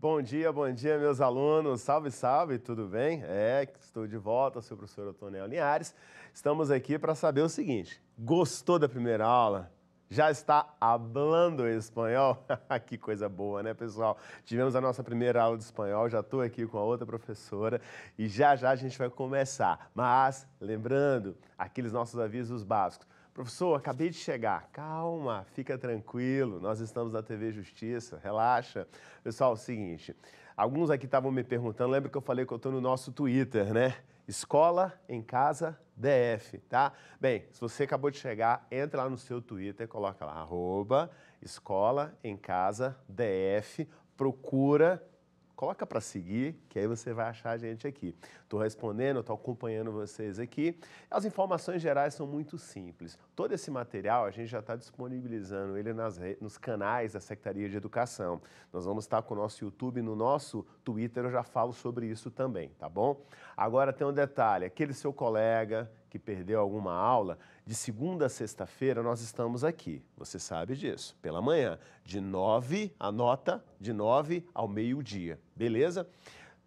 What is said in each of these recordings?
Bom dia, bom dia, meus alunos. Salve, salve, tudo bem? É, estou de volta, sou o professor Otonel Linhares. Estamos aqui para saber o seguinte: gostou da primeira aula? Já está hablando espanhol? que coisa boa, né, pessoal? Tivemos a nossa primeira aula de espanhol, já estou aqui com a outra professora e já já a gente vai começar. Mas, lembrando, aqueles nossos avisos básicos Professor, acabei de chegar. Calma, fica tranquilo. Nós estamos na TV Justiça, relaxa. Pessoal, é o seguinte. Alguns aqui estavam me perguntando, lembra que eu falei que eu estou no nosso Twitter, né? Escola em Casa DF, tá? Bem, se você acabou de chegar, entra lá no seu Twitter, coloca lá, arroba Escola em Casa DF, procura Coloca para seguir, que aí você vai achar a gente aqui. Estou respondendo, estou acompanhando vocês aqui. As informações gerais são muito simples. Todo esse material a gente já está disponibilizando ele nas, nos canais da Secretaria de Educação. Nós vamos estar com o nosso YouTube, no nosso Twitter eu já falo sobre isso também, tá bom? Agora tem um detalhe: aquele seu colega que perdeu alguma aula, de segunda a sexta-feira nós estamos aqui, você sabe disso, pela manhã, de nove, anota, de nove ao meio-dia, beleza?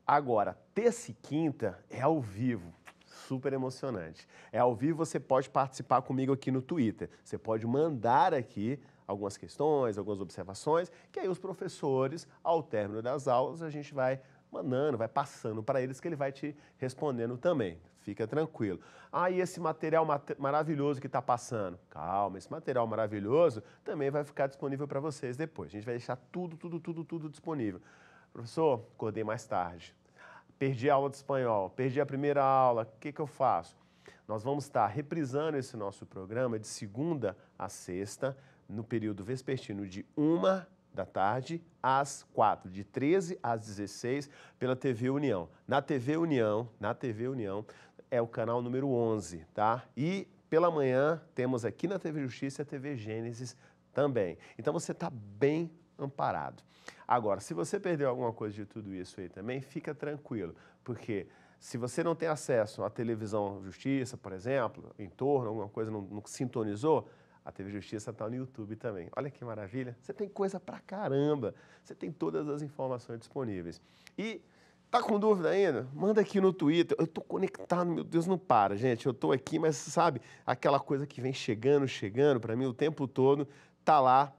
Agora, terça e quinta é ao vivo, super emocionante. É ao vivo, você pode participar comigo aqui no Twitter. Você pode mandar aqui algumas questões, algumas observações, que aí os professores, ao término das aulas, a gente vai mandando, vai passando para eles que ele vai te respondendo também, Fica tranquilo. Ah, e esse material maravilhoso que está passando? Calma, esse material maravilhoso também vai ficar disponível para vocês depois. A gente vai deixar tudo, tudo, tudo, tudo disponível. Professor, acordei mais tarde. Perdi a aula de espanhol, perdi a primeira aula, o que, que eu faço? Nós vamos estar reprisando esse nosso programa de segunda a sexta, no período vespertino de uma da tarde às quatro, de 13 às 16, pela TV União. Na TV União, na TV União, é o canal número 11, tá? E pela manhã temos aqui na TV Justiça a TV Gênesis também. Então você está bem amparado. Agora, se você perdeu alguma coisa de tudo isso aí também, fica tranquilo, porque se você não tem acesso à televisão Justiça, por exemplo, em torno, alguma coisa não, não sintonizou, a TV Justiça está no YouTube também. Olha que maravilha! Você tem coisa pra caramba! Você tem todas as informações disponíveis. E Tá com dúvida ainda? Manda aqui no Twitter. Eu tô conectado, meu Deus, não para, gente. Eu tô aqui, mas sabe, aquela coisa que vem chegando, chegando para mim o tempo todo, tá lá.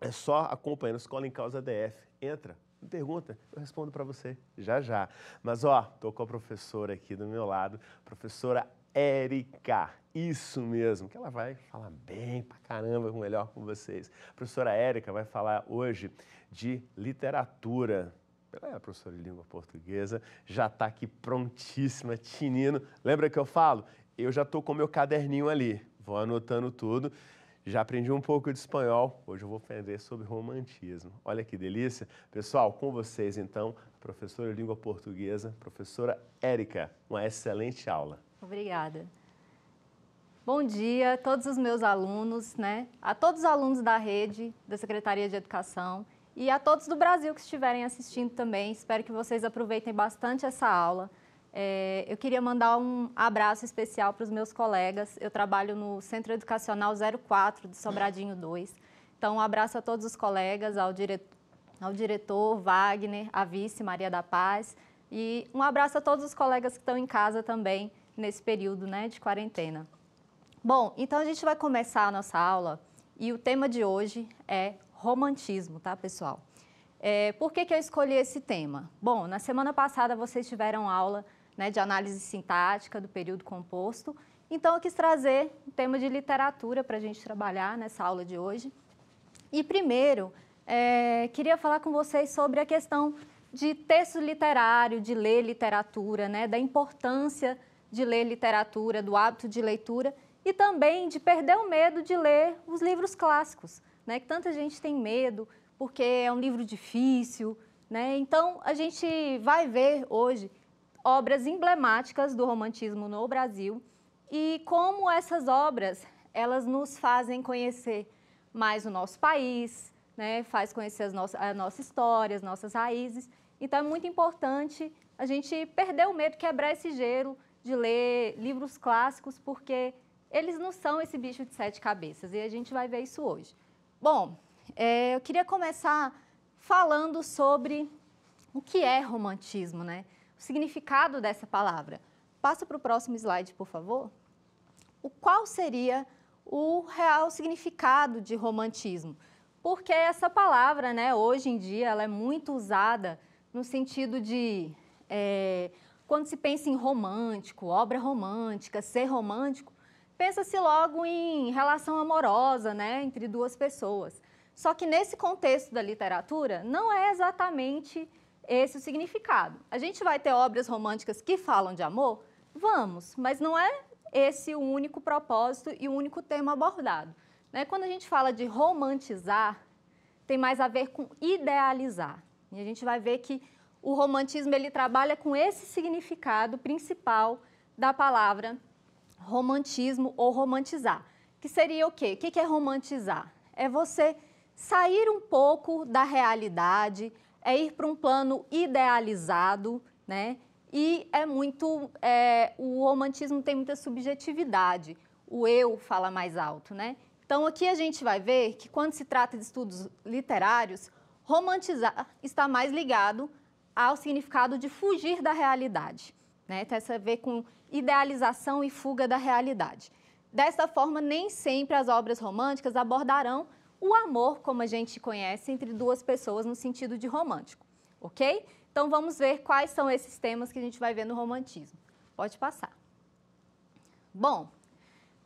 É só acompanhando Escola em Causa DF. Entra, pergunta, eu respondo para você já já. Mas ó, tô com a professora aqui do meu lado, professora Érica. Isso mesmo, que ela vai falar bem pra caramba, melhor com vocês. A professora Érica vai falar hoje de literatura é professora de língua portuguesa, já está aqui prontíssima, tinino. Lembra que eu falo? Eu já estou com meu caderninho ali, vou anotando tudo. Já aprendi um pouco de espanhol, hoje eu vou aprender sobre romantismo. Olha que delícia. Pessoal, com vocês então, a professora de língua portuguesa, professora Érica. Uma excelente aula. Obrigada. Bom dia a todos os meus alunos, né? A todos os alunos da rede da Secretaria de Educação e a todos do Brasil que estiverem assistindo também, espero que vocês aproveitem bastante essa aula. É, eu queria mandar um abraço especial para os meus colegas. Eu trabalho no Centro Educacional 04 de Sobradinho 2. Então, um abraço a todos os colegas, ao, dire... ao diretor Wagner, à vice Maria da Paz. E um abraço a todos os colegas que estão em casa também nesse período né, de quarentena. Bom, então a gente vai começar a nossa aula e o tema de hoje é romantismo, tá, pessoal? É, por que, que eu escolhi esse tema? Bom, na semana passada vocês tiveram aula né, de análise sintática do período composto, então eu quis trazer um tema de literatura para a gente trabalhar nessa aula de hoje. E primeiro, é, queria falar com vocês sobre a questão de texto literário, de ler literatura, né, da importância de ler literatura, do hábito de leitura e também de perder o medo de ler os livros clássicos né? Que tanta gente tem medo porque é um livro difícil, né? Então a gente vai ver hoje obras emblemáticas do romantismo no Brasil e como essas obras elas nos fazem conhecer mais o nosso país, né? Faz conhecer nossas, a nossa história, as nossas raízes. Então é muito importante a gente perder o medo, quebrar esse gelo de ler livros clássicos, porque eles não são esse bicho de sete cabeças e a gente vai ver isso hoje. Bom, é, eu queria começar falando sobre o que é romantismo, né? O significado dessa palavra. Passa para o próximo slide, por favor. O qual seria o real significado de romantismo? Porque essa palavra, né, hoje em dia, ela é muito usada no sentido de é, quando se pensa em romântico, obra romântica, ser romântico, pensa-se logo em relação amorosa, né, entre duas pessoas. Só que nesse contexto da literatura, não é exatamente esse o significado. A gente vai ter obras românticas que falam de amor? Vamos, mas não é esse o único propósito e o único tema abordado. Né? Quando a gente fala de romantizar, tem mais a ver com idealizar. E a gente vai ver que o romantismo ele trabalha com esse significado principal da palavra romantismo ou romantizar. Que seria o quê? O que é romantizar? É você sair um pouco da realidade, é ir para um plano idealizado, né? E é muito. É, o romantismo tem muita subjetividade. O eu fala mais alto, né? Então aqui a gente vai ver que quando se trata de estudos literários, romantizar está mais ligado ao significado de fugir da realidade. Né? Tem a ver com idealização e fuga da realidade. Dessa forma, nem sempre as obras românticas abordarão o amor, como a gente conhece, entre duas pessoas no sentido de romântico, ok? Então vamos ver quais são esses temas que a gente vai ver no romantismo. Pode passar. Bom,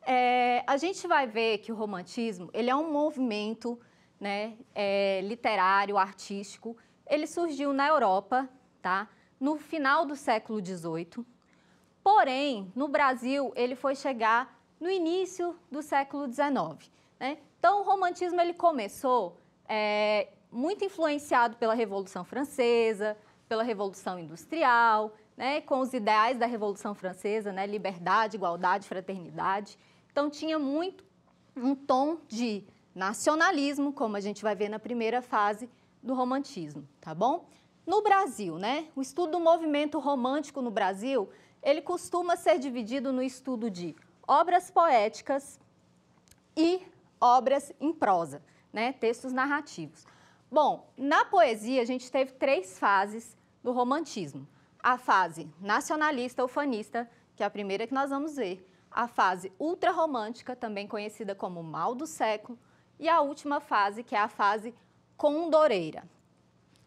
é, a gente vai ver que o romantismo ele é um movimento né, é, literário, artístico. Ele surgiu na Europa, tá? no final do século XVIII. Porém, no Brasil, ele foi chegar no início do século XIX. Né? Então, o romantismo ele começou é, muito influenciado pela Revolução Francesa, pela Revolução Industrial, né, com os ideais da Revolução Francesa, né, liberdade, igualdade, fraternidade. Então, tinha muito um tom de nacionalismo, como a gente vai ver na primeira fase do romantismo, tá bom? No Brasil, né? O estudo do movimento romântico no Brasil, ele costuma ser dividido no estudo de obras poéticas e obras em prosa, né? Textos narrativos. Bom, na poesia a gente teve três fases do romantismo. A fase nacionalista ufanista, que é a primeira que nós vamos ver, a fase ultrarromântica, também conhecida como mal do século, e a última fase, que é a fase condoreira,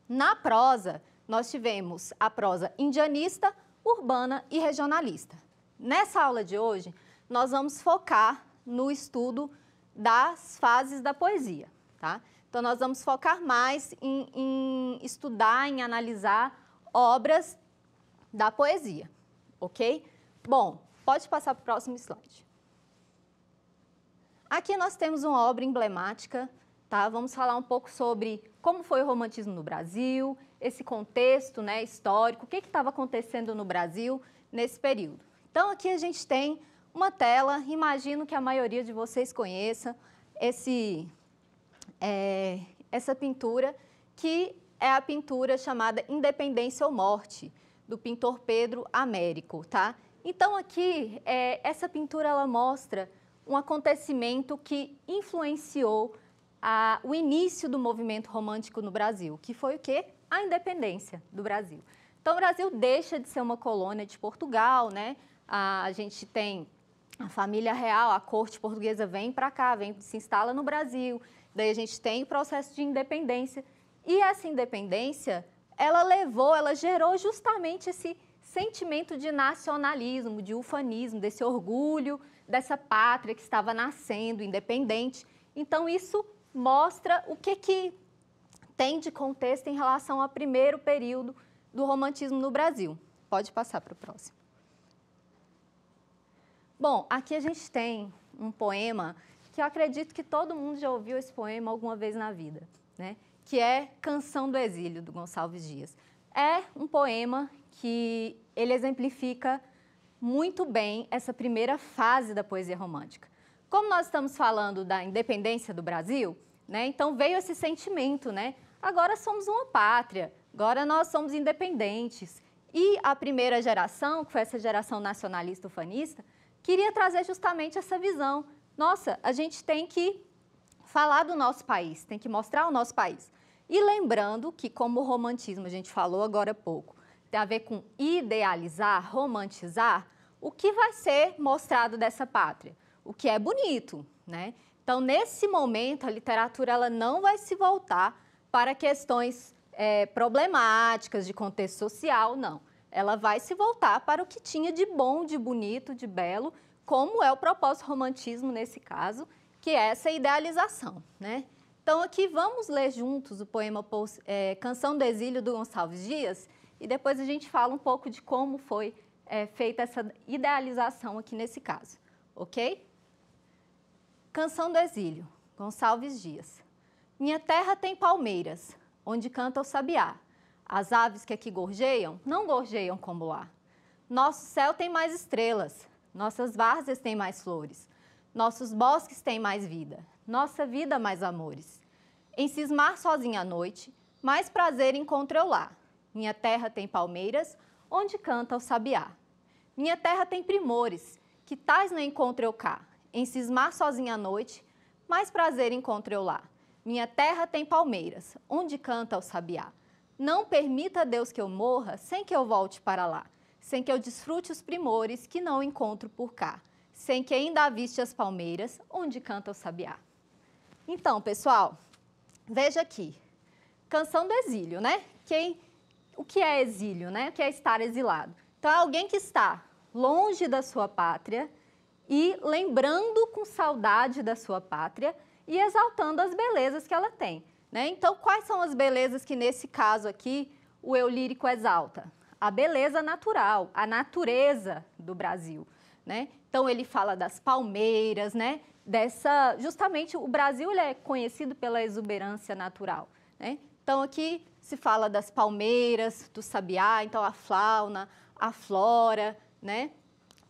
na prosa, nós tivemos a prosa indianista, urbana e regionalista. Nessa aula de hoje, nós vamos focar no estudo das fases da poesia, tá? Então, nós vamos focar mais em, em estudar, em analisar obras da poesia, ok? Bom, pode passar para o próximo slide. Aqui nós temos uma obra emblemática tá? Vamos falar um pouco sobre como foi o romantismo no Brasil, esse contexto né, histórico, o que estava acontecendo no Brasil nesse período. Então, aqui a gente tem uma tela, imagino que a maioria de vocês conheça esse, é, essa pintura, que é a pintura chamada Independência ou Morte, do pintor Pedro Américo, tá? Então, aqui, é, essa pintura, ela mostra um acontecimento que influenciou a, o início do movimento romântico no Brasil, que foi o quê? A independência do Brasil. Então, o Brasil deixa de ser uma colônia de Portugal, né? A, a gente tem a família real, a corte portuguesa vem para cá, vem se instala no Brasil. Daí a gente tem o processo de independência. E essa independência, ela levou, ela gerou justamente esse sentimento de nacionalismo, de ufanismo, desse orgulho dessa pátria que estava nascendo independente. Então isso mostra o que, que tem de contexto em relação ao primeiro período do romantismo no Brasil. Pode passar para o próximo. Bom, aqui a gente tem um poema que eu acredito que todo mundo já ouviu esse poema alguma vez na vida, né? que é Canção do Exílio, do Gonçalves Dias. É um poema que ele exemplifica muito bem essa primeira fase da poesia romântica. Como nós estamos falando da independência do Brasil, né? Então veio esse sentimento, né? Agora somos uma pátria, agora nós somos independentes. E a primeira geração, que foi essa geração nacionalista ufanista, queria trazer justamente essa visão. Nossa, a gente tem que falar do nosso país, tem que mostrar o nosso país. E lembrando que, como o romantismo, a gente falou agora há pouco, tem a ver com idealizar, romantizar, o que vai ser mostrado dessa pátria? O que é bonito, né? Então, nesse momento, a literatura ela não vai se voltar para questões é, problemáticas de contexto social, não. Ela vai se voltar para o que tinha de bom, de bonito, de belo, como é o propósito romantismo nesse caso, que é essa idealização, né? Então, aqui vamos ler juntos o poema é, Canção do Exílio do Gonçalves Dias e depois a gente fala um pouco de como foi é, feita essa idealização aqui nesse caso, ok? Canção do Exílio, Gonçalves Dias. Minha terra tem palmeiras, onde canta o sabiá. As aves que aqui gorjeiam, não gorjeiam como lá. Nosso céu tem mais estrelas, nossas várzeas têm mais flores, nossos bosques têm mais vida, nossa vida mais amores. Em cismar sozinha à noite, mais prazer encontro eu lá. Minha terra tem palmeiras, onde canta o sabiá. Minha terra tem primores, que tais não encontro eu cá em cismar sozinha à noite, mais prazer encontro eu lá. Minha terra tem palmeiras, onde canta o sabiá. Não permita Deus que eu morra sem que eu volte para lá, sem que eu desfrute os primores que não encontro por cá, sem que ainda aviste as palmeiras, onde canta o sabiá. Então, pessoal, veja aqui. Canção do exílio, né? Quem, o que é exílio, né? O que é estar exilado? Então, é alguém que está longe da sua pátria, e lembrando com saudade da sua pátria e exaltando as belezas que ela tem. Né? Então, quais são as belezas que, nesse caso aqui, o eu lírico exalta? A beleza natural, a natureza do Brasil. Né? Então, ele fala das palmeiras, né? dessa. Justamente o Brasil é conhecido pela exuberância natural. Né? Então, aqui se fala das palmeiras, do sabiá, então a fauna, a flora, né?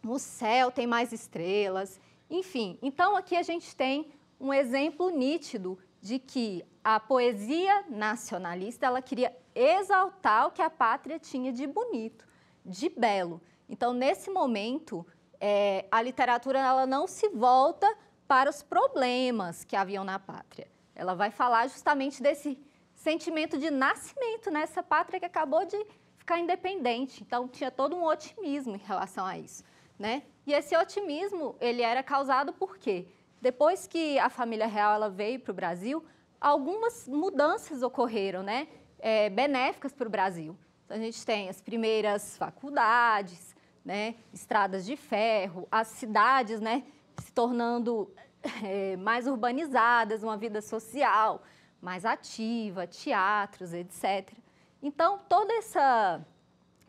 no céu tem mais estrelas, enfim. Então aqui a gente tem um exemplo nítido de que a poesia nacionalista ela queria exaltar o que a pátria tinha de bonito, de belo. Então nesse momento é, a literatura ela não se volta para os problemas que haviam na pátria. Ela vai falar justamente desse sentimento de nascimento nessa pátria que acabou de ficar independente. Então tinha todo um otimismo em relação a isso né? E esse otimismo, ele era causado por quê? Depois que a família real ela veio para o Brasil, algumas mudanças ocorreram, né? É, benéficas para o Brasil. Então, a gente tem as primeiras faculdades, né? Estradas de ferro, as cidades, né? Se tornando é, mais urbanizadas, uma vida social mais ativa, teatros, etc. Então, toda essa,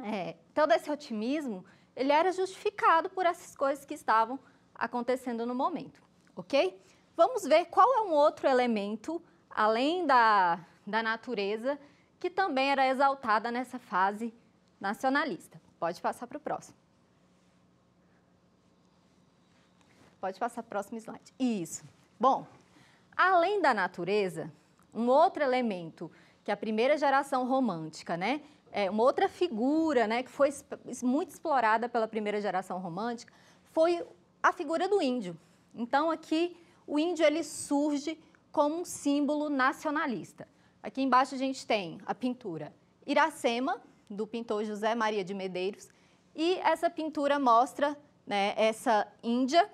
é, todo esse otimismo ele era justificado por essas coisas que estavam acontecendo no momento, ok? Vamos ver qual é um outro elemento, além da, da natureza, que também era exaltada nessa fase nacionalista. Pode passar para o próximo. Pode passar para o próximo slide. Isso. Bom, além da natureza, um outro elemento que a primeira geração romântica, né, é, uma outra figura né, que foi muito explorada pela primeira geração romântica, foi a figura do índio. Então, aqui, o índio ele surge como um símbolo nacionalista. Aqui embaixo a gente tem a pintura Iracema, do pintor José Maria de Medeiros, e essa pintura mostra né, essa Índia,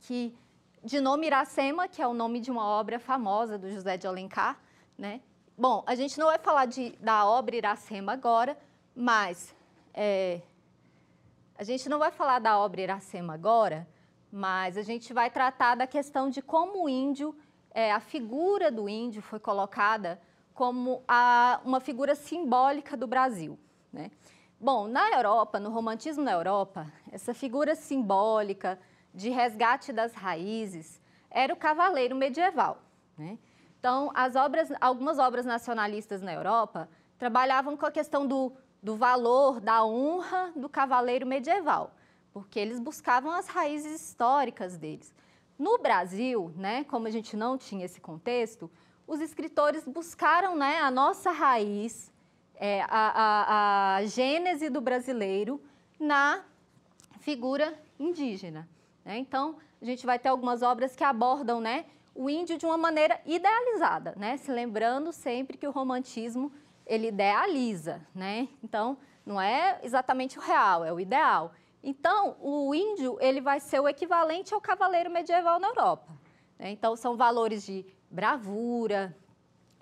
que de nome Iracema, que é o nome de uma obra famosa do José de Alencar, né, Bom, a gente não vai falar de, da obra Iracema agora, mas é, a gente não vai falar da obra Iracema agora, mas a gente vai tratar da questão de como o índio, é, a figura do índio foi colocada como a, uma figura simbólica do Brasil. Né? Bom, na Europa, no romantismo na Europa, essa figura simbólica de resgate das raízes era o cavaleiro medieval. Né? Então, as obras, algumas obras nacionalistas na Europa trabalhavam com a questão do, do valor, da honra do cavaleiro medieval, porque eles buscavam as raízes históricas deles. No Brasil, né, como a gente não tinha esse contexto, os escritores buscaram né, a nossa raiz, é, a, a, a, gênese do brasileiro na figura indígena. Né? Então, a gente vai ter algumas obras que abordam né, o índio de uma maneira idealizada, né? Se lembrando sempre que o romantismo ele idealiza, né? Então, não é exatamente o real, é o ideal. Então, o índio ele vai ser o equivalente ao cavaleiro medieval na Europa. Né? Então, são valores de bravura,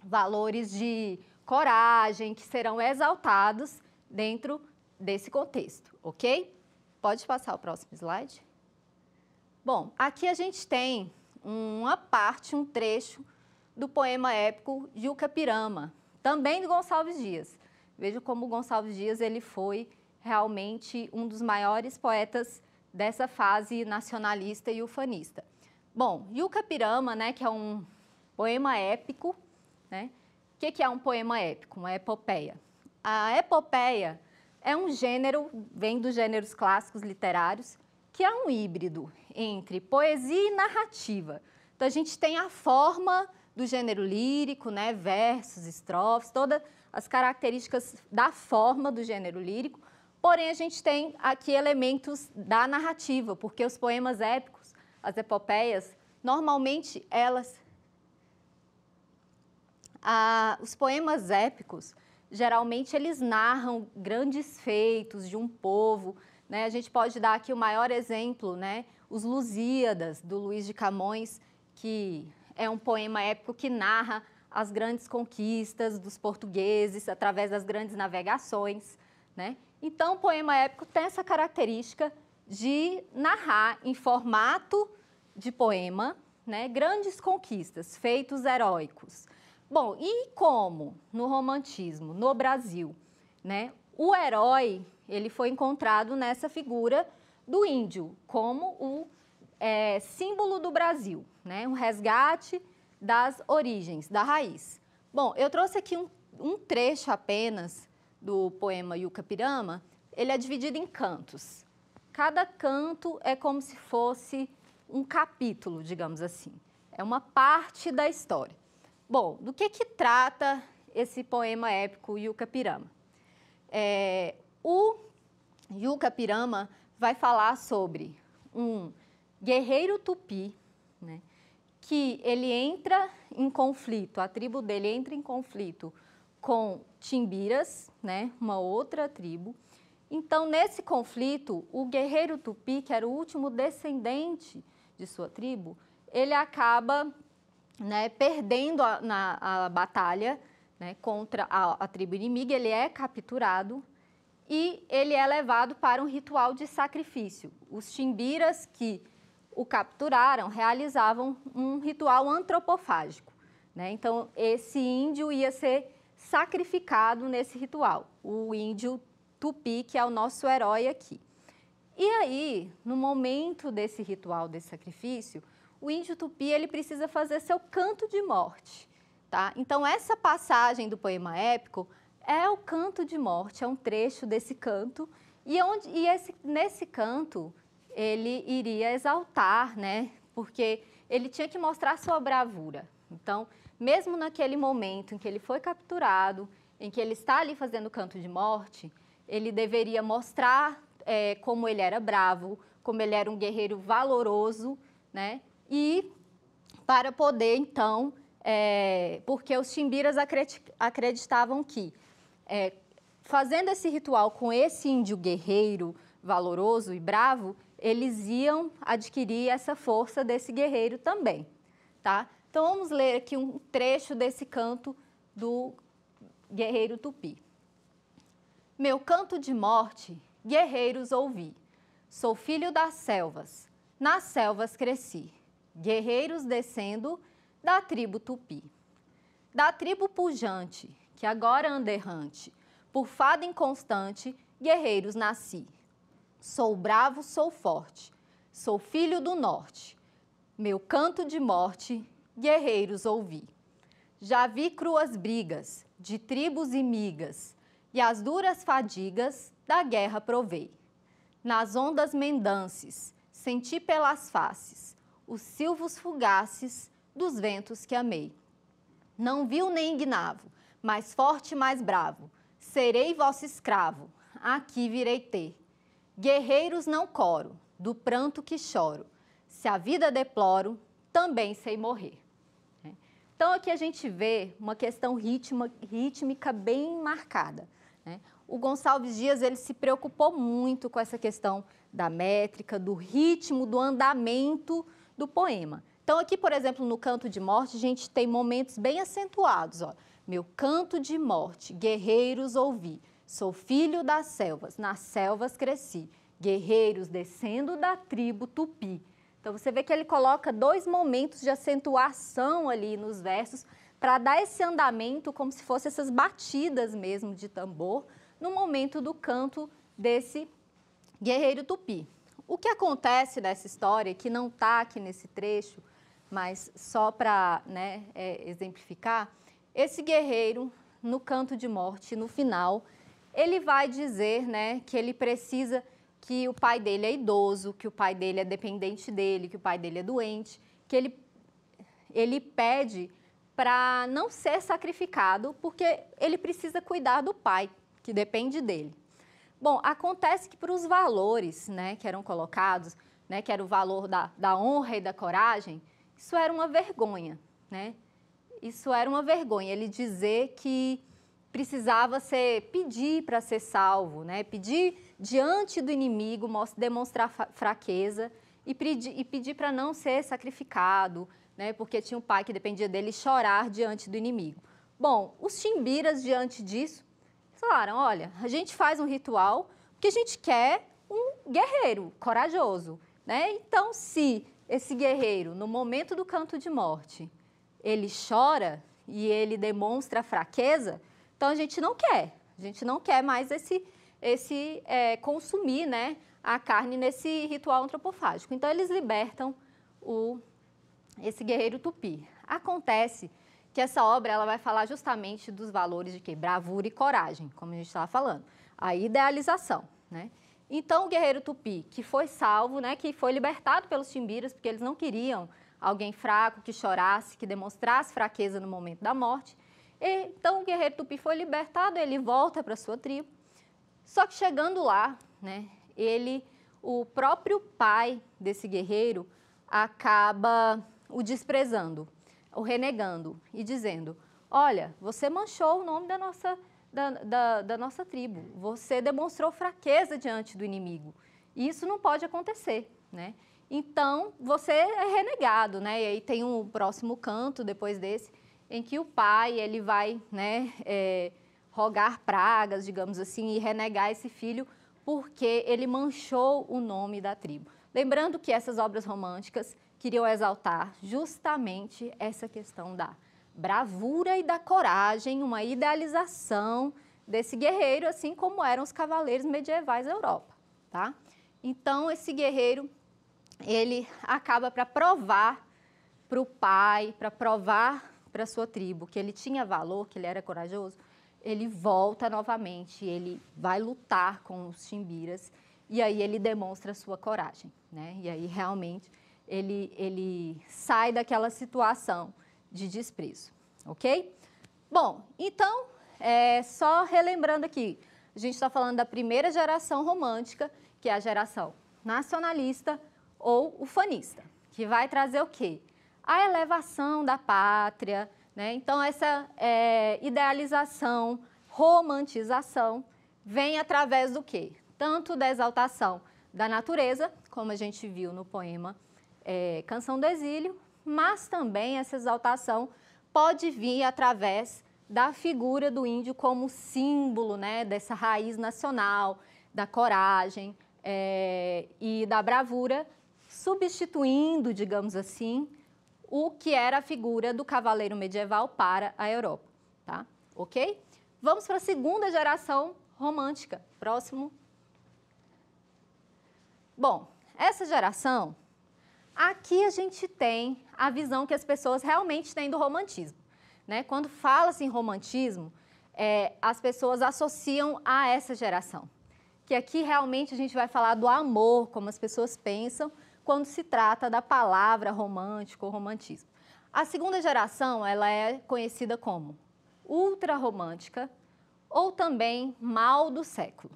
valores de coragem que serão exaltados dentro desse contexto, ok? Pode passar o próximo slide. Bom, aqui a gente tem uma parte, um trecho do poema épico Juca Pirama, também de Gonçalves Dias. Veja como Gonçalves Dias ele foi realmente um dos maiores poetas dessa fase nacionalista e ufanista. Bom, Yuca Pirama, né, que é um poema épico, né? O que, que é um poema épico? Uma epopeia. A epopeia é um gênero, vem dos gêneros clássicos literários, que é um híbrido entre poesia e narrativa. Então, a gente tem a forma do gênero lírico, né, versos, estrofes, todas as características da forma do gênero lírico, porém, a gente tem aqui elementos da narrativa, porque os poemas épicos, as epopeias, normalmente elas. Ah, os poemas épicos, geralmente, eles narram grandes feitos de um povo, né? A gente pode dar aqui o maior exemplo, né? Os Lusíadas, do Luiz de Camões, que é um poema épico que narra as grandes conquistas dos portugueses através das grandes navegações. Né? Então, o poema épico tem essa característica de narrar em formato de poema né, grandes conquistas, feitos heróicos. Bom, e como no romantismo, no Brasil, né, o herói ele foi encontrado nessa figura do índio, como o é, símbolo do Brasil, né? um resgate das origens, da raiz. Bom, eu trouxe aqui um, um trecho apenas do poema Yucapirama. Ele é dividido em cantos. Cada canto é como se fosse um capítulo, digamos assim. É uma parte da história. Bom, do que, que trata esse poema épico Yucapirama? É, o Yuka Pirama vai falar sobre um guerreiro tupi, né, que ele entra em conflito, a tribo dele entra em conflito com Timbiras, né, uma outra tribo. Então, nesse conflito, o guerreiro tupi, que era o último descendente de sua tribo, ele acaba né, perdendo a, na, a batalha né, contra a, a tribo inimiga, ele é capturado e ele é levado para um ritual de sacrifício. Os timbiras que o capturaram realizavam um ritual antropofágico. Né? Então, esse índio ia ser sacrificado nesse ritual, o índio tupi, que é o nosso herói aqui. E aí, no momento desse ritual, desse sacrifício, o índio tupi ele precisa fazer seu canto de morte. Tá? Então, essa passagem do poema épico é o canto de morte, é um trecho desse canto. E, é onde, e esse, nesse canto, ele iria exaltar, né? Porque ele tinha que mostrar sua bravura. Então, mesmo naquele momento em que ele foi capturado, em que ele está ali fazendo o canto de morte, ele deveria mostrar é, como ele era bravo, como ele era um guerreiro valoroso, né? E para poder, então, é, porque os timbiras acreditavam que é, fazendo esse ritual com esse índio guerreiro, valoroso e bravo, eles iam adquirir essa força desse guerreiro também, tá? Então vamos ler aqui um trecho desse canto do guerreiro Tupi. Meu canto de morte, guerreiros ouvi. Sou filho das selvas, nas selvas cresci. Guerreiros descendo da tribo Tupi. Da tribo pujante, que agora anda errante. Por fada inconstante, guerreiros nasci. Sou bravo, sou forte, sou filho do norte. Meu canto de morte, guerreiros ouvi. Já vi cruas brigas, de tribos e migas, e as duras fadigas da guerra provei. Nas ondas mendances, senti pelas faces os silvos fugaces dos ventos que amei. Não viu nem ignavo, mais forte e mais bravo. Serei vosso escravo, aqui virei ter. Guerreiros não coro, do pranto que choro. Se a vida deploro, também sei morrer. É. Então aqui a gente vê uma questão ritma, rítmica bem marcada. Né? O Gonçalves Dias ele se preocupou muito com essa questão da métrica, do ritmo, do andamento do poema. Então aqui, por exemplo, no Canto de Morte, a gente tem momentos bem acentuados. Ó. Meu canto de morte, guerreiros ouvi. Sou filho das selvas, nas selvas cresci. Guerreiros descendo da tribo tupi. Então você vê que ele coloca dois momentos de acentuação ali nos versos para dar esse andamento como se fossem essas batidas mesmo de tambor no momento do canto desse guerreiro tupi. O que acontece nessa história, que não está aqui nesse trecho, mas só para né, é, exemplificar, esse guerreiro, no canto de morte, no final, ele vai dizer né, que ele precisa que o pai dele é idoso, que o pai dele é dependente dele, que o pai dele é doente, que ele, ele pede para não ser sacrificado, porque ele precisa cuidar do pai, que depende dele. Bom, acontece que para os valores né, que eram colocados, né, que era o valor da, da honra e da coragem, isso era uma vergonha. Né? isso era uma vergonha. Ele dizer que precisava ser pedir para ser salvo, né? Pedir diante do inimigo, demonstrar fraqueza e pedir para não ser sacrificado, né? Porque tinha um pai que dependia dele chorar diante do inimigo. Bom, os Timbira's diante disso falaram: olha, a gente faz um ritual porque a gente quer um guerreiro corajoso, né? Então, se esse guerreiro, no momento do canto de morte, ele chora e ele demonstra fraqueza, então a gente não quer. A gente não quer mais esse, esse é, consumir né, a carne nesse ritual antropofágico. Então eles libertam o, esse guerreiro tupi. Acontece que essa obra ela vai falar justamente dos valores de que bravura e coragem, como a gente estava falando, a idealização, né? Então o guerreiro tupi que foi salvo, né, que foi libertado pelos timbiras porque eles não queriam alguém fraco que chorasse, que demonstrasse fraqueza no momento da morte. E, então o guerreiro tupi foi libertado, ele volta para sua tribo. Só que chegando lá, né, ele, o próprio pai desse guerreiro acaba o desprezando, o renegando e dizendo: Olha, você manchou o nome da nossa, da, da, da nossa tribo, você demonstrou fraqueza diante do inimigo. E isso não pode acontecer, né? Então, você é renegado, né? E aí tem um próximo canto depois desse, em que o pai, ele vai, né, é, rogar pragas, digamos assim, e renegar esse filho porque ele manchou o nome da tribo. Lembrando que essas obras românticas queriam exaltar justamente essa questão da bravura e da coragem, uma idealização desse guerreiro, assim como eram os cavaleiros medievais da Europa, tá? Então, esse guerreiro ele acaba para provar para o pai, para provar para sua tribo que ele tinha valor, que ele era corajoso, ele volta novamente, ele vai lutar com os chimbiras e aí ele demonstra sua coragem, né? E aí realmente ele ele sai daquela situação de desprezo, ok? Bom, então é, só relembrando aqui, a gente está falando da primeira geração romântica, que é a geração nacionalista, ou ufanista, que vai trazer o quê? A elevação da pátria, né? Então, essa é, idealização, romantização, vem através do quê? Tanto da exaltação da natureza, como a gente viu no poema é, Canção do Exílio, mas também essa exaltação pode vir através da figura do índio como símbolo né, dessa raiz nacional, da coragem é, e da bravura substituindo, digamos assim, o que era a figura do cavaleiro medieval para a Europa, tá? OK? Vamos para a segunda geração romântica. Próximo. Bom, essa geração aqui a gente tem a visão que as pessoas realmente têm do romantismo, né? Quando fala-se em romantismo, é, as pessoas associam a essa geração. Que aqui realmente a gente vai falar do amor, como as pessoas pensam, quando se trata da palavra romântico ou romantismo. A segunda geração ela é conhecida como ultra romântica ou também mal do século.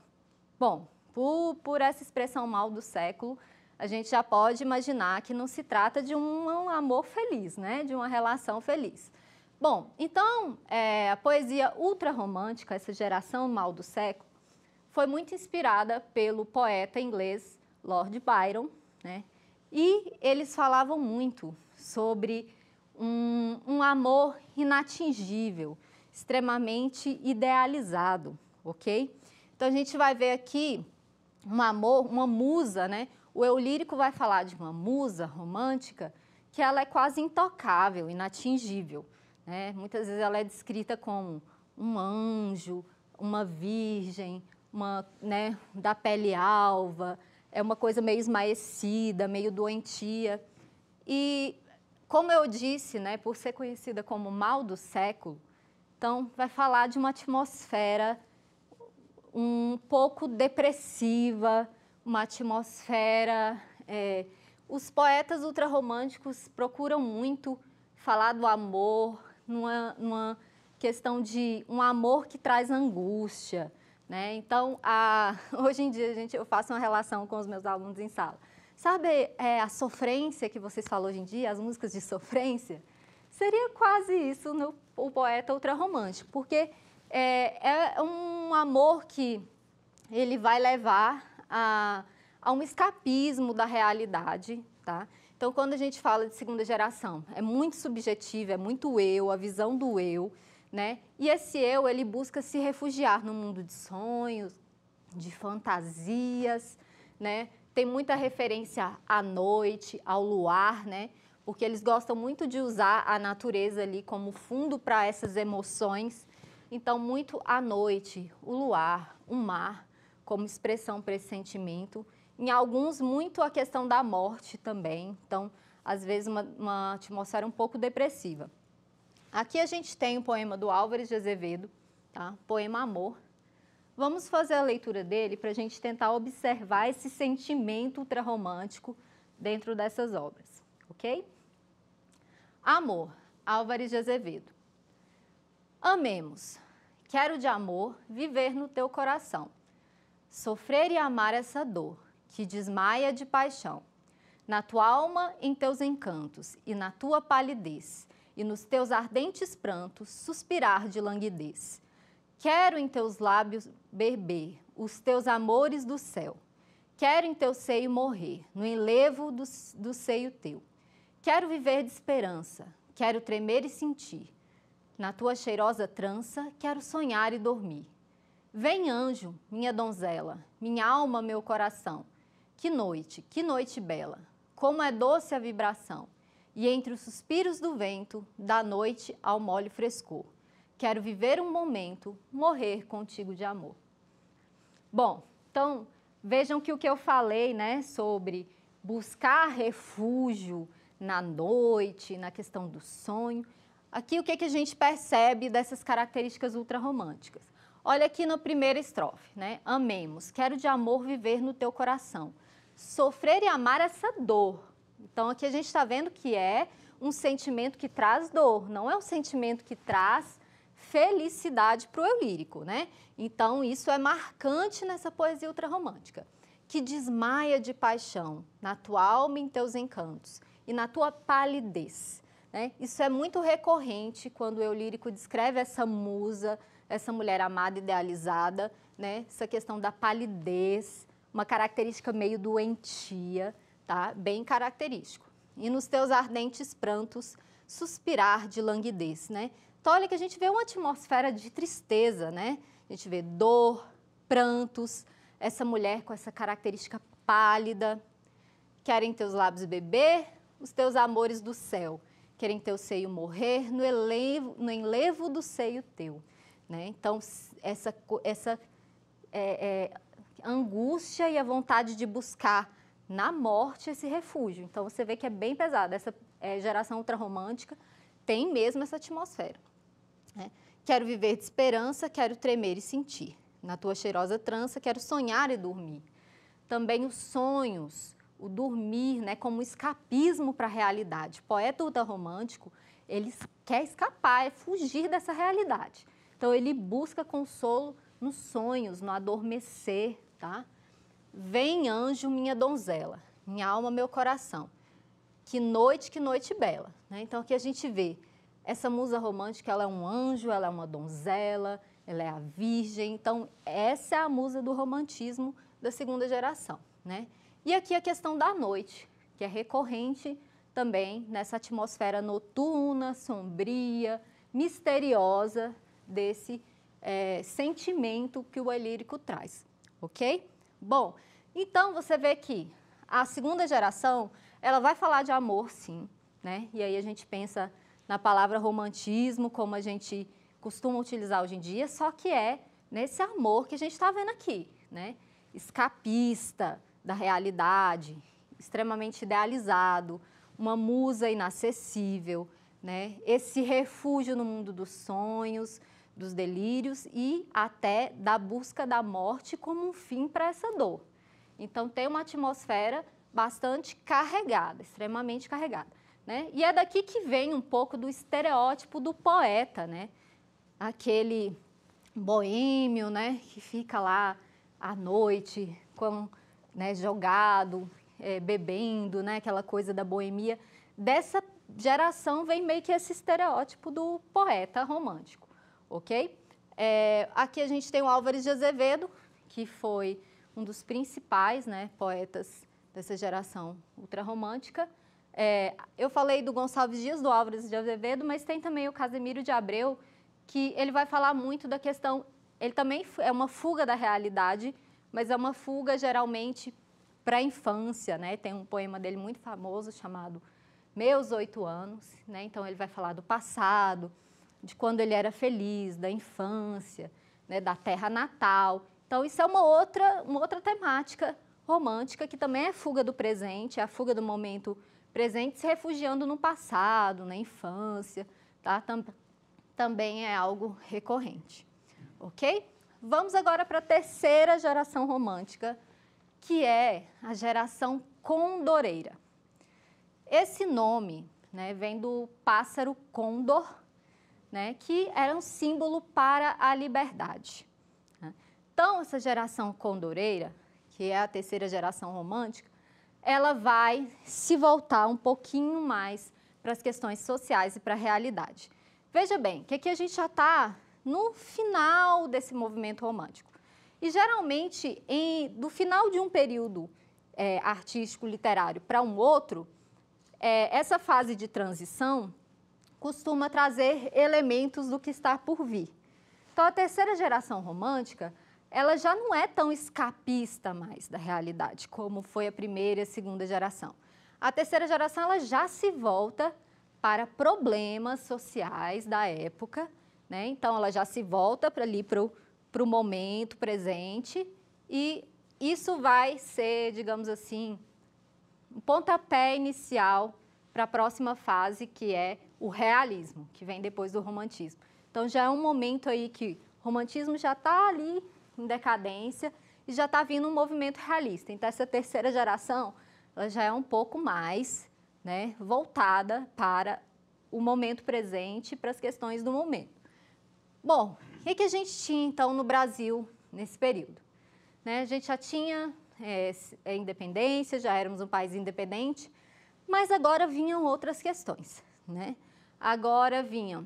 Bom, por, por, essa expressão mal do século, a gente já pode imaginar que não se trata de um, um amor feliz, né? de uma relação feliz. Bom, então é, a poesia ultra romântica, essa geração mal do século, foi muito inspirada pelo poeta inglês Lord Byron, né? E eles falavam muito sobre um, um amor inatingível, extremamente idealizado, ok? Então a gente vai ver aqui um amor, uma musa, né? O eu lírico vai falar de uma musa romântica que ela é quase intocável, inatingível. Né? Muitas vezes ela é descrita como um anjo, uma virgem, uma né, da pele alva, é uma coisa meio esmaecida, meio doentia. E, como eu disse, né, por ser conhecida como mal do século, então vai falar de uma atmosfera um pouco depressiva, uma atmosfera. É, os poetas ultrarromânticos procuram muito falar do amor, numa, numa questão de um amor que traz angústia, né? Então, a, hoje em dia, gente, eu faço uma relação com os meus alunos em sala. Sabe é, a sofrência que vocês falam hoje em dia, as músicas de sofrência? Seria quase isso no o poeta ultrarromântico, porque é, é, um amor que ele vai levar a, a um escapismo da realidade, tá? Então, quando a gente fala de segunda geração, é muito subjetivo, é muito eu, a visão do eu né? E esse eu, ele busca se refugiar no mundo de sonhos, de fantasias, né? Tem muita referência à noite, ao luar, né? Porque eles gostam muito de usar a natureza ali como fundo para essas emoções. Então, muito a noite, o luar, o mar, como expressão para esse sentimento. Em alguns, muito a questão da morte também. Então, às vezes, uma, uma atmosfera um pouco depressiva. Aqui a gente tem o poema do Álvares de Azevedo, tá? Poema Amor. Vamos fazer a leitura dele para a gente tentar observar esse sentimento ultrarromântico dentro dessas obras, ok? Amor, Álvares de Azevedo. Amemos. Quero de amor viver no teu coração. Sofrer e amar essa dor que desmaia de paixão. Na tua alma, em teus encantos e na tua palidez e nos teus ardentes prantos suspirar de languidez. Quero em teus lábios beber os teus amores do céu. Quero em teu seio morrer, no enlevo do, do seio teu. Quero viver de esperança, quero tremer e sentir. Na tua cheirosa trança, quero sonhar e dormir. Vem, anjo, minha donzela, minha alma, meu coração. Que noite, que noite bela! Como é doce a vibração! e entre os suspiros do vento, da noite ao mole frescor. Quero viver um momento, morrer contigo de amor. Bom, então vejam que o que eu falei, né, sobre buscar refúgio na noite, na questão do sonho, aqui o que, que a gente percebe dessas características ultrarromânticas? Olha aqui na primeira estrofe, né? Amemos, quero de amor viver no teu coração. Sofrer e amar essa dor, então aqui a gente está vendo que é um sentimento que traz dor, não é um sentimento que traz felicidade para o eu lírico, né? Então isso é marcante nessa poesia ultrarromântica. Que desmaia de paixão na tua alma em teus encantos e na tua palidez. Né? Isso é muito recorrente quando o eu lírico descreve essa musa, essa mulher amada, idealizada, né? essa questão da palidez, uma característica meio doentia tá? Bem característico. E nos teus ardentes prantos, suspirar de languidez, né? Então, que a gente vê uma atmosfera de tristeza, né? A gente vê dor, prantos, essa mulher com essa característica pálida. Querem teus lábios beber, os teus amores do céu. Querem teu seio morrer no, elevo, no enlevo do seio teu. Né? Então, essa, essa é, é, angústia e a vontade de buscar na morte esse refúgio. Então você vê que é bem pesado. Essa é, geração ultrarromântica tem mesmo essa atmosfera. Né? Quero viver de esperança, quero tremer e sentir. Na tua cheirosa trança, quero sonhar e dormir. Também os sonhos, o dormir, né, como escapismo para a realidade. poeta ultrarromântico, ele quer escapar, é fugir dessa realidade. Então ele busca consolo nos sonhos, no adormecer, tá? Vem, anjo, minha donzela, minha alma, meu coração. Que noite, que noite bela. Né? Então, aqui a gente vê essa musa romântica, ela é um anjo, ela é uma donzela, ela é a virgem. Então, essa é a musa do romantismo da segunda geração. Né? E aqui a questão da noite, que é recorrente também nessa atmosfera noturna, sombria, misteriosa desse é, sentimento que o elírico traz, ok? Bom, então você vê que a segunda geração, ela vai falar de amor, sim, né? E aí a gente pensa na palavra romantismo, como a gente costuma utilizar hoje em dia, só que é nesse amor que a gente está vendo aqui, né? Escapista da realidade, extremamente idealizado, uma musa inacessível, né? Esse refúgio no mundo dos sonhos, dos delírios e até da busca da morte como um fim para essa dor. Então, tem uma atmosfera bastante carregada, extremamente carregada. Né? E é daqui que vem um pouco do estereótipo do poeta, né? aquele boêmio né? que fica lá à noite, com, né, jogado, é, bebendo, né? aquela coisa da boemia. Dessa geração vem meio que esse estereótipo do poeta romântico ok? É, aqui a gente tem o Álvares de Azevedo, que foi um dos principais né, poetas dessa geração ultrarromântica. É, eu falei do Gonçalves Dias, do Álvares de Azevedo, mas tem também o Casemiro de Abreu, que ele vai falar muito da questão. Ele também é uma fuga da realidade, mas é uma fuga geralmente para a infância, né? Tem um poema dele muito famoso chamado Meus Oito Anos, né? Então ele vai falar do passado, de quando ele era feliz, da infância, né, da terra natal. Então, isso é uma outra, uma outra temática romântica que também é fuga do presente, é a fuga do momento presente, se refugiando no passado, na infância, tá? também é algo recorrente, ok? Vamos agora para a terceira geração romântica, que é a geração condoreira. Esse nome né, vem do pássaro condor, né, que um símbolo para a liberdade. Então, essa geração condoreira, que é a terceira geração romântica, ela vai se voltar um pouquinho mais para as questões sociais e para a realidade. Veja bem, que aqui a gente já está no final desse movimento romântico. E geralmente, em, do final de um período é, artístico, literário, para um outro, é, essa fase de transição costuma trazer elementos do que está por vir. Então, a terceira geração romântica, ela já não é tão escapista mais da realidade como foi a primeira e a segunda geração. A terceira geração, ela já se volta para problemas sociais da época, né? Então, ela já se volta para ali para o momento presente e isso vai ser, digamos assim, um pontapé inicial para a próxima fase, que é o realismo, que vem depois do romantismo. Então já é um momento aí que o romantismo já está ali em decadência e já está vindo um movimento realista. Então essa terceira geração, ela já é um pouco mais né, voltada para o momento presente, para as questões do momento. Bom, o que a gente tinha então no Brasil nesse período? Né, a gente já tinha é, a é, independência, já éramos um país independente, mas agora vinham outras questões. Né? Agora vinha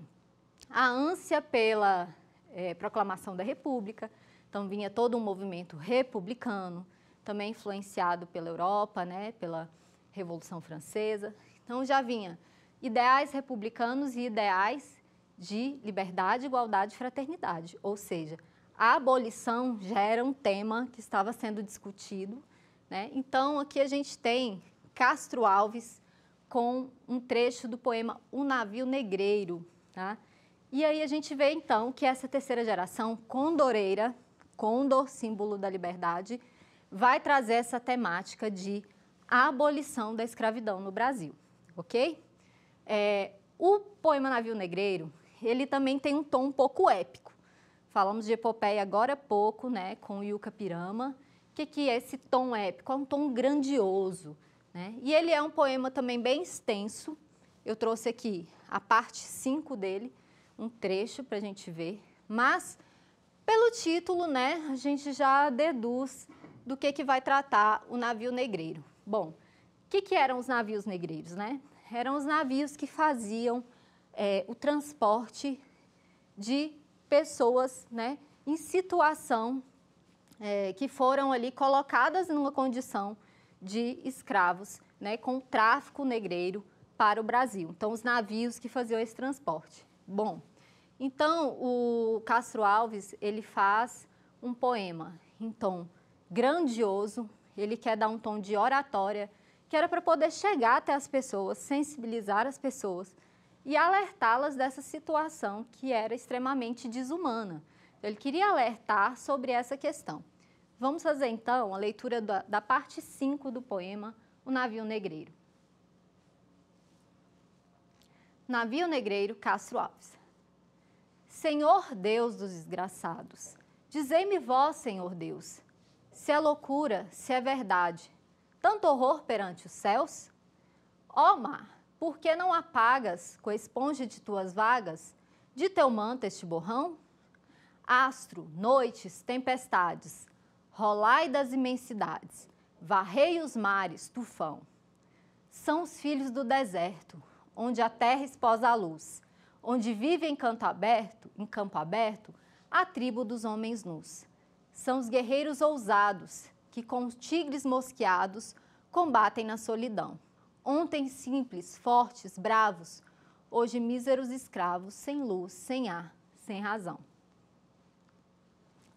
a ânsia pela é, proclamação da República, então vinha todo um movimento republicano, também influenciado pela Europa, né, pela Revolução Francesa. Então já vinha ideais republicanos e ideais de liberdade, igualdade e fraternidade, ou seja, a abolição já era um tema que estava sendo discutido. Né? Então, aqui a gente tem Castro Alves, com um trecho do poema O Navio Negreiro. Tá? E aí a gente vê então que essa terceira geração condoreira, condor, símbolo da liberdade, vai trazer essa temática de abolição da escravidão no Brasil, ok? É, o poema Navio Negreiro, ele também tem um tom um pouco épico. Falamos de epopeia agora há pouco, né, com o Yuka Pirama. O que, que é esse tom épico? É um tom grandioso, né? E ele é um poema também bem extenso. Eu trouxe aqui a parte 5 dele, um trecho para a gente ver. Mas, pelo título, né, a gente já deduz do que, que vai tratar o navio negreiro. Bom, o que, que eram os navios negreiros? Né? Eram os navios que faziam é, o transporte de pessoas né, em situação é, que foram ali colocadas numa condição de escravos né, com tráfico negreiro para o Brasil. Então, os navios que faziam esse transporte. Bom, então o Castro Alves ele faz um poema em então, tom grandioso, ele quer dar um tom de oratória, que era para poder chegar até as pessoas, sensibilizar as pessoas e alertá-las dessa situação que era extremamente desumana. Ele queria alertar sobre essa questão. Vamos fazer então a leitura da, da parte 5 do poema O Navio Negreiro. Navio Negreiro Castro Alves. Senhor Deus dos desgraçados, dizei-me vós, Senhor Deus, se é loucura, se é verdade, tanto horror perante os céus? Ó mar, por que não apagas, com a esponja de tuas vagas, de teu manto este borrão? Astro, noites, tempestades, Rolai das imensidades, varrei os mares, tufão. São os filhos do deserto, onde a terra esposa a luz, onde vive em canto aberto, em campo aberto, a tribo dos homens nus. São os guerreiros ousados, que com os tigres mosqueados combatem na solidão. Ontem simples, fortes, bravos, hoje míseros escravos, sem luz, sem ar, sem razão.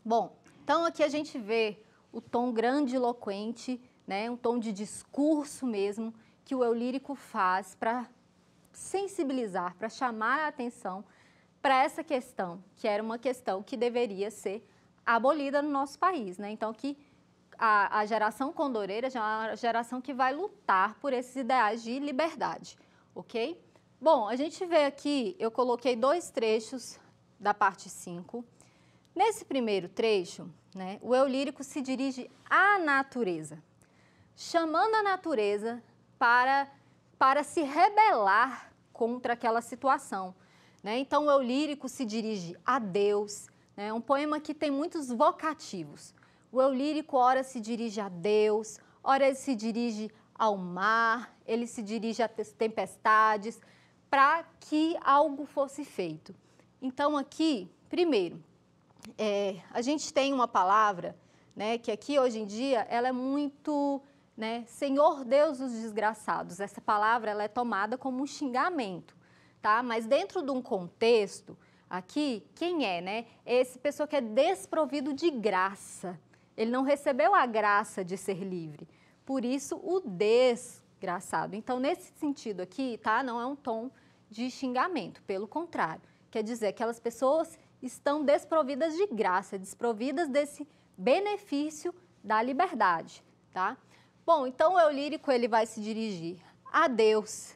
Bom, então aqui a gente vê o tom grandiloquente, né, um tom de discurso mesmo que o eu lírico faz para sensibilizar, para chamar a atenção para essa questão, que era uma questão que deveria ser abolida no nosso país, né? Então que a, a, geração condoreira já é uma geração que vai lutar por esses ideais de liberdade, ok? Bom, a gente vê aqui, eu coloquei dois trechos da parte 5, Nesse primeiro trecho, né, o eu lírico se dirige à natureza, chamando a natureza para, para se rebelar contra aquela situação. Né? Então, o eu lírico se dirige a Deus, é né? um poema que tem muitos vocativos. O eu lírico, ora, se dirige a Deus, ora, ele se dirige ao mar, ele se dirige a tempestades, para que algo fosse feito. Então, aqui, primeiro, é, a gente tem uma palavra, né, que aqui hoje em dia ela é muito, né, Senhor Deus dos desgraçados. Essa palavra ela é tomada como um xingamento, tá? Mas dentro de um contexto aqui, quem é, né? É esse pessoa que é desprovido de graça. Ele não recebeu a graça de ser livre. Por isso o desgraçado. Então nesse sentido aqui, tá? Não é um tom de xingamento, pelo contrário, quer dizer aquelas pessoas estão desprovidas de graça, desprovidas desse benefício da liberdade, tá? Bom, então o eu lírico ele vai se dirigir a Deus.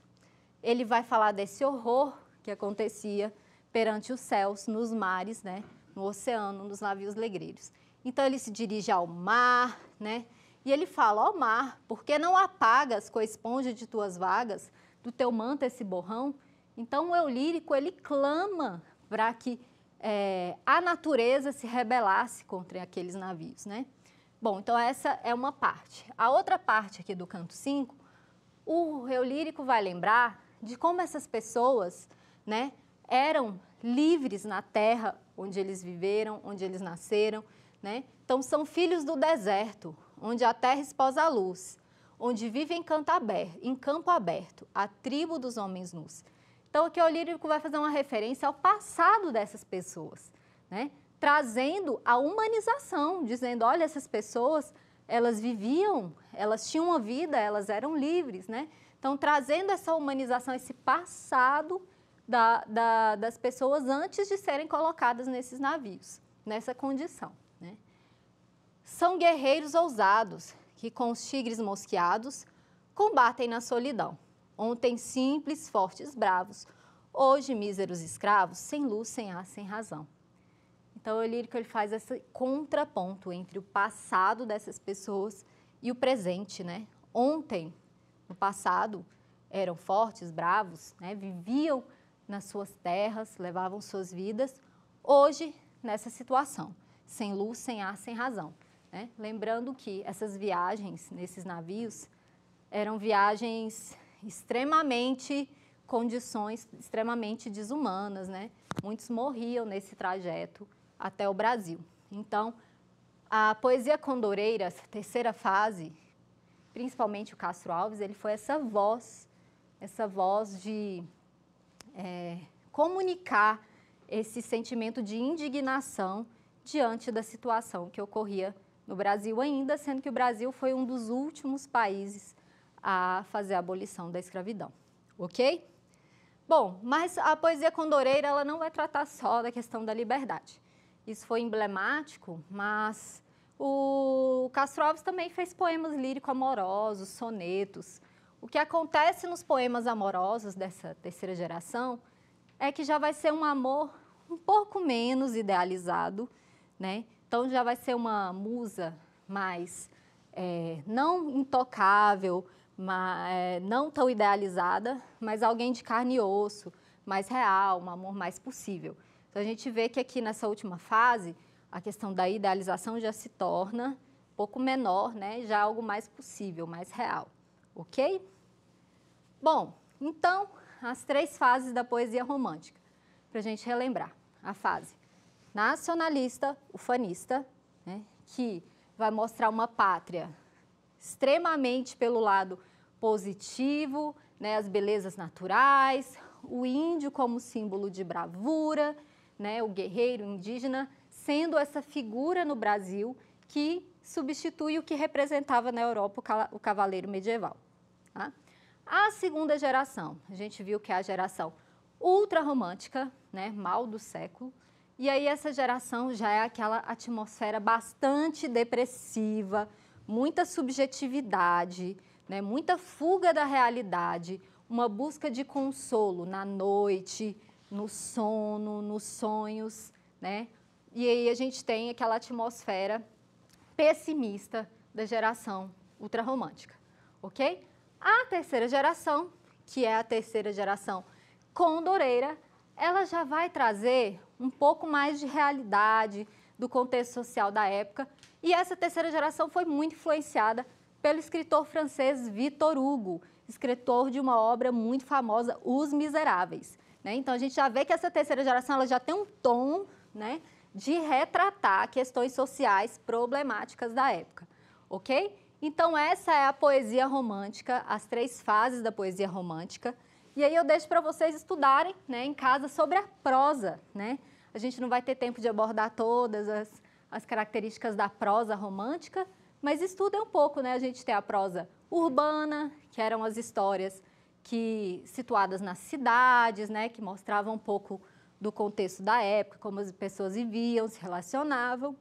Ele vai falar desse horror que acontecia perante os céus, nos mares, né, no oceano, nos navios negreiros. Então ele se dirige ao mar, né? E ele fala: "Ó mar, por que não apagas com a esponja de tuas vagas do teu manto esse borrão?" Então o eu lírico ele clama para que é, a natureza se rebelasse contra aqueles navios, né? Bom, então essa é uma parte. A outra parte aqui do canto 5, o reu lírico vai lembrar de como essas pessoas, né, eram livres na terra onde eles viveram, onde eles nasceram, né? Então são filhos do deserto, onde a terra esposa a luz, onde vivem em, em campo aberto, a tribo dos homens nus. Então, aqui é o lírico vai fazer uma referência ao passado dessas pessoas, né? trazendo a humanização, dizendo, olha, essas pessoas, elas viviam, elas tinham uma vida, elas eram livres, né? Então, trazendo essa humanização, esse passado da, da, das pessoas antes de serem colocadas nesses navios, nessa condição. Né? São guerreiros ousados que, com os tigres mosqueados, combatem na solidão. Ontem simples, fortes, bravos. Hoje míseros escravos, sem luz, sem ar, sem razão. Então, o lírico ele faz esse contraponto entre o passado dessas pessoas e o presente, né? Ontem, no passado, eram fortes, bravos, né? Viviam nas suas terras, levavam suas vidas. Hoje, nessa situação, sem luz, sem ar, sem razão. Né? Lembrando que essas viagens nesses navios eram viagens extremamente condições extremamente desumanas, né? Muitos morriam nesse trajeto até o Brasil. Então, a poesia condoreira, terceira fase, principalmente o Castro Alves, ele foi essa voz, essa voz de é, comunicar esse sentimento de indignação diante da situação que ocorria no Brasil ainda, sendo que o Brasil foi um dos últimos países a fazer a abolição da escravidão, ok? Bom, mas a poesia condoreira ela não vai tratar só da questão da liberdade. Isso foi emblemático, mas o Castro Alves também fez poemas lírico-amorosos, sonetos. O que acontece nos poemas amorosos dessa terceira geração é que já vai ser um amor um pouco menos idealizado, né? Então já vai ser uma musa mais é, não intocável, mas, é, não tão idealizada, mas alguém de carne e osso, mais real, um amor mais possível. Então a gente vê que aqui nessa última fase, a questão da idealização já se torna um pouco menor, né? já algo mais possível, mais real. Ok? Bom, então, as três fases da poesia romântica, para a gente relembrar. A fase nacionalista, ufanista, né? que vai mostrar uma pátria extremamente pelo lado positivo, né, as belezas naturais, o índio como símbolo de bravura, né, o guerreiro indígena, sendo essa figura no Brasil que substitui o que representava na Europa o cavaleiro medieval. Tá? A segunda geração, a gente viu que é a geração ultra né, mal do século, e aí essa geração já é aquela atmosfera bastante depressiva, muita subjetividade, né, muita fuga da realidade, uma busca de consolo na noite, no sono, nos sonhos, né? E aí a gente tem aquela atmosfera pessimista da geração ultrarromântica, ok? A terceira geração, que é a terceira geração condoreira, ela já vai trazer um pouco mais de realidade, do contexto social da época. E essa terceira geração foi muito influenciada pelo escritor francês Victor Hugo, escritor de uma obra muito famosa, Os Miseráveis. Né? Então a gente já vê que essa terceira geração ela já tem um tom né, de retratar questões sociais problemáticas da época, ok? Então essa é a poesia romântica, as três fases da poesia romântica. E aí eu deixo para vocês estudarem né, em casa sobre a prosa, né? A gente não vai ter tempo de abordar todas as, as características da prosa romântica, mas estuda é um pouco, né? A gente tem a prosa urbana, que eram as histórias que situadas nas cidades, né, que mostravam um pouco do contexto da época, como as pessoas viviam, se relacionavam.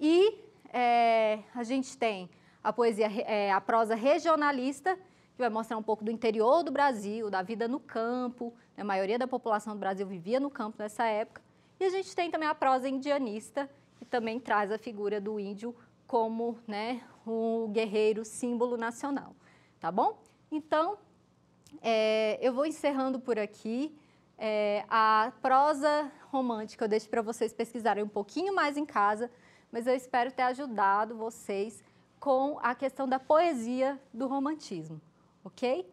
E é, a gente tem a poesia, é, a prosa regionalista, que vai mostrar um pouco do interior do Brasil, da vida no campo. Né? A maioria da população do Brasil vivia no campo nessa época. E a gente tem também a prosa indianista, que também traz a figura do índio como né, o guerreiro símbolo nacional. Tá bom? Então, é, eu vou encerrando por aqui. É, a prosa romântica eu deixo para vocês pesquisarem um pouquinho mais em casa, mas eu espero ter ajudado vocês com a questão da poesia do romantismo ok?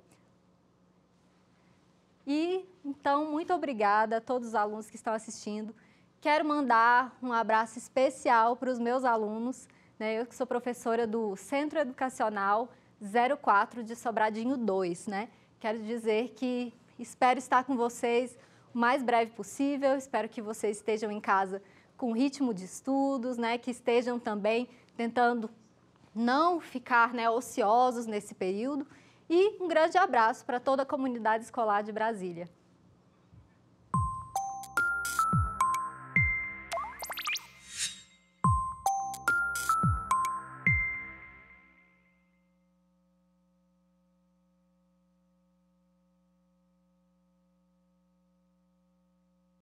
E então, muito obrigada a todos os alunos que estão assistindo. Quero mandar um abraço especial para os meus alunos. Né? Eu que sou professora do Centro Educacional 04 de Sobradinho 2. Né? Quero dizer que espero estar com vocês o mais breve possível. Espero que vocês estejam em casa com ritmo de estudos, né? que estejam também tentando não ficar né, ociosos nesse período e um grande abraço para toda a comunidade escolar de Brasília.